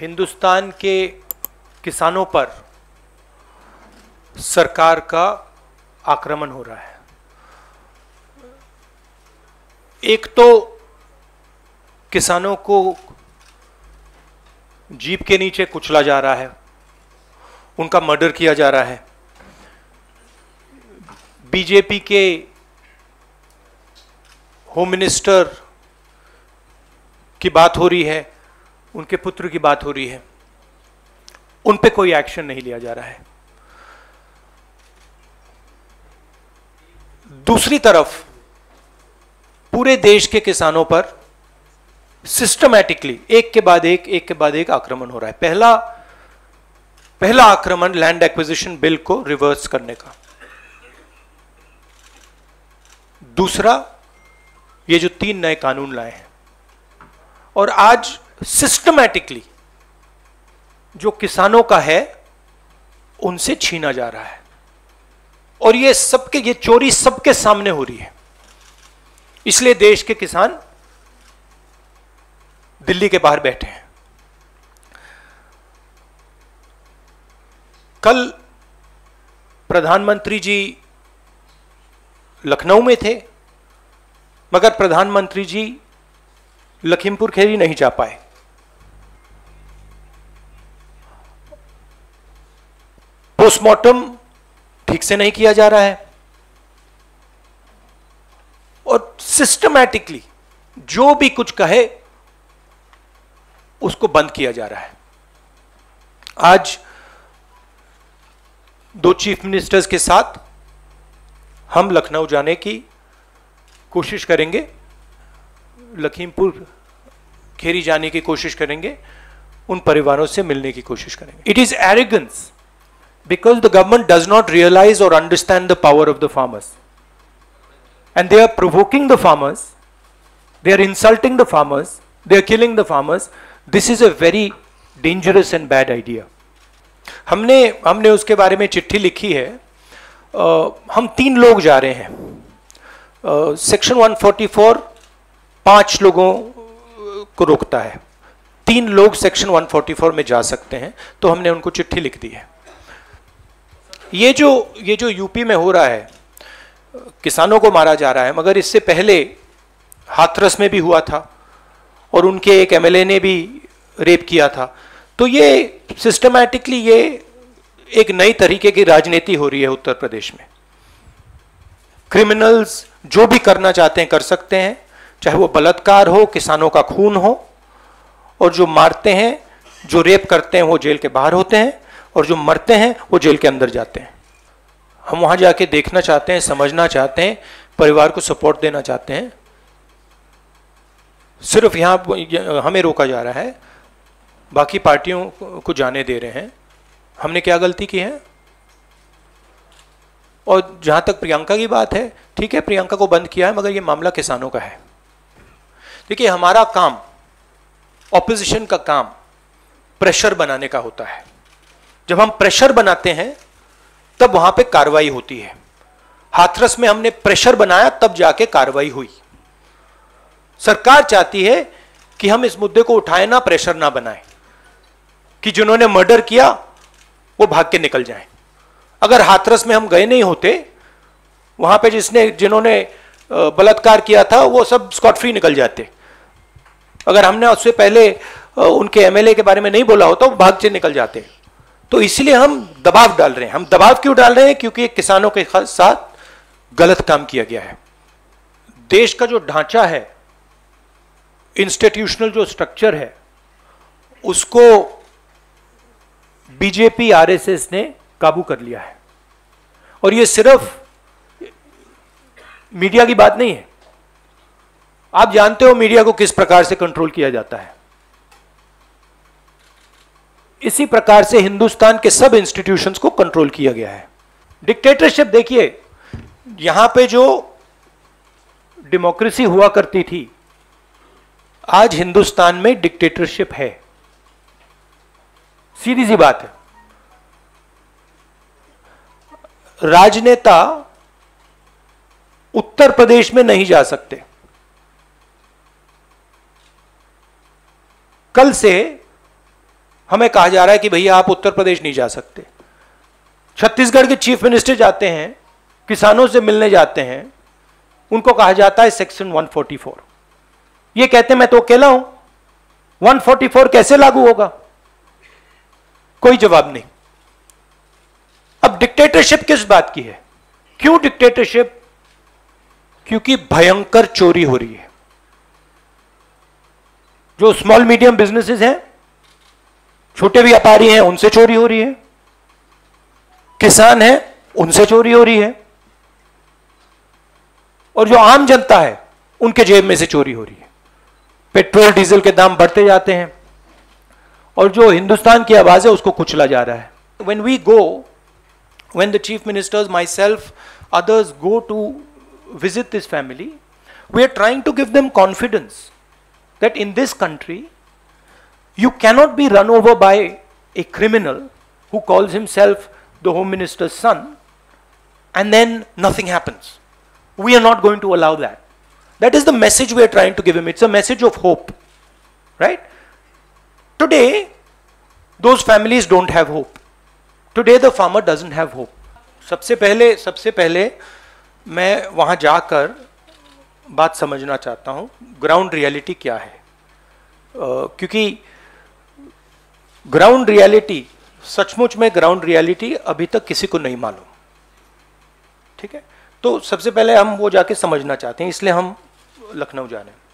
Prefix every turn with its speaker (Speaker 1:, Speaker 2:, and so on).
Speaker 1: हिंदुस्तान के किसानों पर सरकार का आक्रमण हो रहा है एक तो किसानों को जीप के नीचे कुचला जा रहा है उनका मर्डर किया जा रहा है बीजेपी के होम मिनिस्टर की बात हो रही है उनके पुत्र की बात हो रही है उन पे कोई एक्शन नहीं लिया जा रहा है दूसरी तरफ पूरे देश के किसानों पर सिस्टमैटिकली एक के बाद एक एक के बाद एक आक्रमण हो रहा है पहला पहला आक्रमण लैंड एक्विजिशन बिल को रिवर्स करने का दूसरा ये जो तीन नए कानून लाए हैं और आज सिस्टमैटिकली जो किसानों का है उनसे छीना जा रहा है और ये सबके ये चोरी सबके सामने हो रही है इसलिए देश के किसान दिल्ली के बाहर बैठे हैं कल प्रधानमंत्री जी लखनऊ में थे मगर प्रधानमंत्री जी लखीमपुर खेरी नहीं जा पाए पोस्टमार्टम ठीक से नहीं किया जा रहा है और सिस्टमैटिकली जो भी कुछ कहे उसको बंद किया जा रहा है आज दो चीफ मिनिस्टर्स के साथ हम लखनऊ जाने की कोशिश करेंगे लखीमपुर खेरी जाने की कोशिश करेंगे उन परिवारों से मिलने की कोशिश करेंगे it is arrogance because the government does not realize or understand the power of the farmers. And they are provoking the farmers, they are insulting the farmers, they are killing the farmers. This is a very dangerous and bad idea. हमने हमने उसके बारे में चिट्ठी लिखी है आ, हम तीन लोग जा रहे हैं सेक्शन 144 पांच लोगों को रोकता है तीन लोग सेक्शन 144 में जा सकते हैं तो हमने उनको चिट्ठी लिख दी है ये जो ये जो यूपी में हो रहा है किसानों को मारा जा रहा है मगर इससे पहले हाथरस में भी हुआ था और उनके एक एमएलए ने भी रेप किया था तो ये सिस्टमैटिकली ये एक नई तरीके की राजनीति हो रही है उत्तर प्रदेश में क्रिमिनल्स जो भी करना चाहते हैं कर सकते हैं चाहे वो बलात्कार हो किसानों का खून हो और जो मारते हैं जो रेप करते हैं वो जेल के बाहर होते हैं और जो मरते हैं वो जेल के अंदर जाते हैं हम वहां जाके देखना चाहते हैं समझना चाहते हैं परिवार को सपोर्ट देना चाहते हैं सिर्फ यहाँ हमें रोका जा रहा है बाकी पार्टियों को जाने दे रहे हैं हमने क्या गलती की है और जहाँ तक प्रियंका की बात है ठीक है प्रियंका को बंद किया है मगर ये मामला किसानों का है देखिए हमारा काम ऑपोजिशन का काम प्रेशर बनाने का होता है जब हम प्रेशर बनाते हैं तब वहां पे कार्रवाई होती है हाथरस में हमने प्रेशर बनाया तब जाके कार्रवाई हुई सरकार चाहती है कि हम इस मुद्दे को उठाए ना प्रेशर ना बनाए कि जिन्होंने मर्डर किया वो भाग के निकल जाए अगर हाथरस में हम गए नहीं होते वहां पे जिसने जिन्होंने बलात्कार किया था वो सब स्कॉट फ्री निकल जाते अगर हमने उससे पहले उनके एमएलए के बारे में नहीं बोला होता वो भाग से निकल जाते तो इसलिए हम दबाव डाल रहे हैं हम दबाव क्यों डाल रहे हैं क्योंकि किसानों के साथ गलत काम किया गया है देश का जो ढांचा है इंस्टीट्यूशनल जो स्ट्रक्चर है उसको बीजेपी आरएसएस ने काबू कर लिया है और ये सिर्फ मीडिया की बात नहीं है आप जानते हो मीडिया को किस प्रकार से कंट्रोल किया जाता है इसी प्रकार से हिंदुस्तान के सब इंस्टीट्यूशंस को कंट्रोल किया गया है डिक्टेटरशिप देखिए यहां पे जो डेमोक्रेसी हुआ करती थी आज हिंदुस्तान में डिक्टेटरशिप है सीधी सी बात है राजनेता उत्तर प्रदेश में नहीं जा सकते कल से हमें कहा जा रहा है कि भैया आप उत्तर प्रदेश नहीं जा सकते छत्तीसगढ़ के चीफ मिनिस्टर जाते हैं किसानों से मिलने जाते हैं उनको कहा जाता है सेक्शन 144 ये कहते हैं मैं तो अकेला हूं 144 कैसे लागू होगा कोई जवाब नहीं अब डिक्टेटरशिप किस बात की है क्यों डिक्टेटरशिप क्योंकि भयंकर चोरी हो रही है जो स्मॉल मीडियम बिजनेसेस हैं छोटे व्यापारी हैं उनसे चोरी हो रही है किसान है उनसे चोरी हो रही है और जो आम जनता है उनके जेब में से चोरी हो रही है पेट्रोल डीजल के दाम बढ़ते जाते हैं और जो हिंदुस्तान की आवाज है उसको कुचला जा रहा है when we go when the chief ministers myself others go to visit this family we are trying to give them confidence that in this country You cannot be run over by a criminal who calls himself the Home Minister's son and then nothing happens. We are not going to allow that. That is the message we are trying to give him. It's a message of hope. Right? Today, those families don't have hope. Today, the farmer doesn't have hope. सबसे पहले सबसे पहले मैं वहाँ जाकर बात समझना चाहता हूँ ग्राउंड रियलिटी क्या है uh, क्योंकि ग्राउंड रियलिटी सचमुच में ग्राउंड रियलिटी अभी तक किसी को नहीं मालूम ठीक है तो सबसे पहले हम वो जाके समझना चाहते हैं इसलिए हम लखनऊ जा रहे हैं